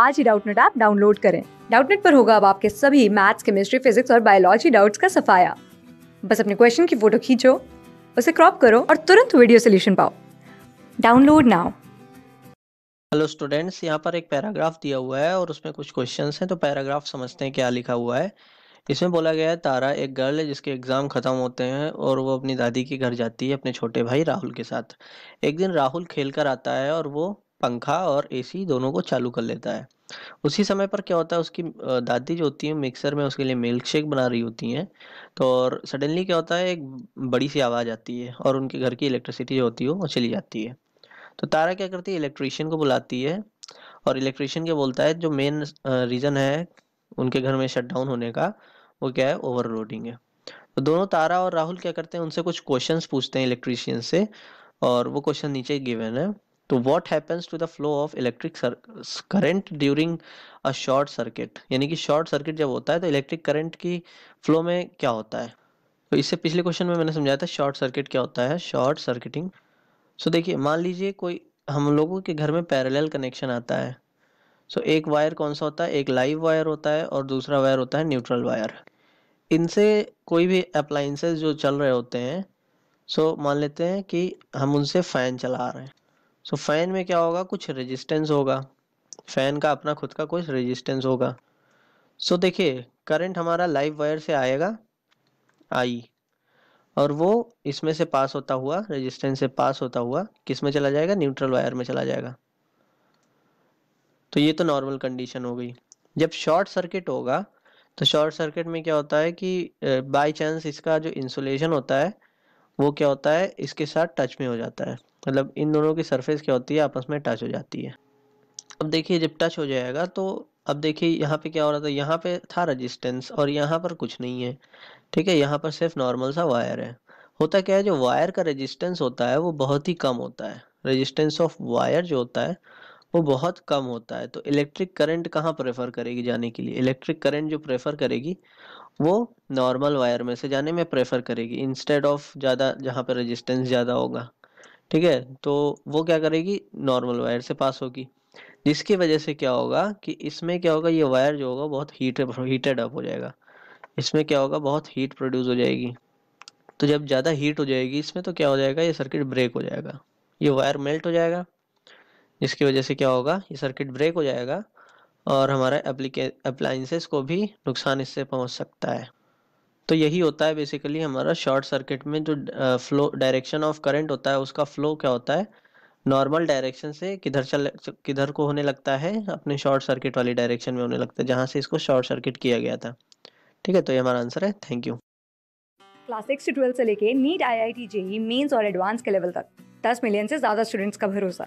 आज ही Doubtnut app download करें डाउटनेट पर होगा अब आपके सभी मैथ्स केमिस्ट्री फिजिक्स और बायोलॉजी डाउट्स का सफाया बस अपने क्वेश्चन की फोटो खींचो उसे क्रॉप करो और तुरंत वीडियो सोल्यूशन पाओ डाउनलोड नाउ हेलो स्टूडेंट्स यहाँ पर एक पैराग्राफ दिया हुआ है और उसमें कुछ क्वेश्चंस हैं तो पैराग्राफ समझते हैं क्या लिखा हुआ है इसमें बोला गया है तारा एक गर्ल है जिसके एग्ज़ाम ख़त्म होते हैं और वो अपनी दादी के घर जाती है अपने छोटे भाई राहुल के साथ एक दिन राहुल खेल कर आता है और वो पंखा और एसी दोनों को चालू कर लेता है उसी समय पर क्या होता है उसकी दादी जो होती है मिक्सर में उसके लिए मिल्क शेक बना रही होती हैं तो और सडनली क्या होता है एक बड़ी सी आवाज़ आती है और उनके घर की इलेक्ट्रिसिटी जो होती है वो चली जाती है तो तारा क्या करती है इलेक्ट्रिशियन को बुलाती है और इलेक्ट्रिशियन क्या बोलता है जो मेन रीज़न है उनके घर में शटडाउन होने का वो क्या है ओवरलोडिंग है तो दोनों तारा और राहुल क्या करते हैं उनसे कुछ क्वेश्चंस पूछते हैं इलेक्ट्रिशियन से और वो क्वेश्चन नीचे गिवन है तो what happens to the flow of electric current during a short circuit यानी कि शॉर्ट सर्किट जब होता है तो इलेक्ट्रिक करंट की फ्लो में क्या होता है तो इससे पिछले क्वेश्चन में मैंने समझाया था शॉर्ट सर्किट क्या होता है शॉर्ट सर्किटिंग सो देखिए मान लीजिए कोई हम लोगों के घर में पैरेलल कनेक्शन आता है सो so, एक वायर कौन सा होता है एक लाइव वायर होता है और दूसरा वायर होता है न्यूट्रल वायर इनसे कोई भी अप्लाइंसेस जो चल रहे होते हैं सो so, मान लेते हैं कि हम उनसे फ़ैन चला रहे हैं सो so, फैन में क्या होगा कुछ रेजिस्टेंस होगा फैन का अपना खुद का कुछ रेजिस्टेंस होगा सो so, देखिए करंट हमारा लाइव वायर से आएगा आई और वो इसमें से पास होता हुआ रेजिस्टेंस से पास होता हुआ किस में चला जाएगा न्यूट्रल वायर में चला जाएगा तो ये तो नॉर्मल कंडीशन हो गई जब शॉर्ट सर्किट होगा तो शॉर्ट सर्किट में क्या होता है कि बाय चांस इसका जो इंसुलेशन होता है वो क्या होता है इसके साथ टच में हो जाता है मतलब इन दोनों की सरफेस क्या होती है आपस में टच हो जाती है अब देखिए जब टच हो जाएगा तो अब देखिए यहाँ पे क्या हो रहा था यहाँ पे था रजिस्टेंस और यहाँ पर कुछ नहीं है ठीक है यहाँ पर सिर्फ नॉर्मल सा वायर है होता क्या है जो वायर का रेजिस्टेंस होता है वो बहुत ही कम होता है रेजिस्टेंस ऑफ वायर जो होता है वो बहुत कम होता है तो इलेक्ट्रिक करंट कहाँ प्रेफर करेगी जाने के लिए इलेक्ट्रिक करंट जो प्रेफर करेगी वो नॉर्मल वायर में से जाने में प्रेफर करेगी इंस्टेड ऑफ ज़्यादा जहाँ पर रेजिस्टेंस ज़्यादा होगा ठीक है तो वो क्या करेगी नॉर्मल वायर से पास होगी जिसकी वजह से क्या होगा कि इसमें क्या होगा ये वायर जो होगा बहुत हीट हीटेड अप हो जाएगा इसमें क्या होगा बहुत हीट प्रोड्यूस हो जाएगी तो जब ज़्यादा हीट हो जाएगी इसमें तो क्या हो जाएगा ये सर्किट ब्रेक हो जाएगा ये वायर मेल्ट हो जाएगा जिसकी वजह से क्या होगा ये सर्किट ब्रेक हो जाएगा और हमारा अप्लाइंसेस को भी नुकसान इससे पहुंच सकता है तो यही होता है बेसिकली हमारा शॉर्ट सर्किट में जो फ्लो डायरेक्शन ऑफ करंट होता है उसका फ्लो क्या होता है नॉर्मल डायरेक्शन से किधर चल किधर को होने लगता है अपने शॉर्ट सर्किट वाली डायरेक्शन में होने लगता है जहाँ से इसको शॉर्ट सर्किट किया गया था ठीक है तो ये हमारा आंसर है थैंक यू क्लास सिक्स से ट्वेल्थ से लेके NEET I I T JEE mains और एडवांस के लेवल तक दस मिलियन से ज़्यादा स्टूडेंट्स का भरोसा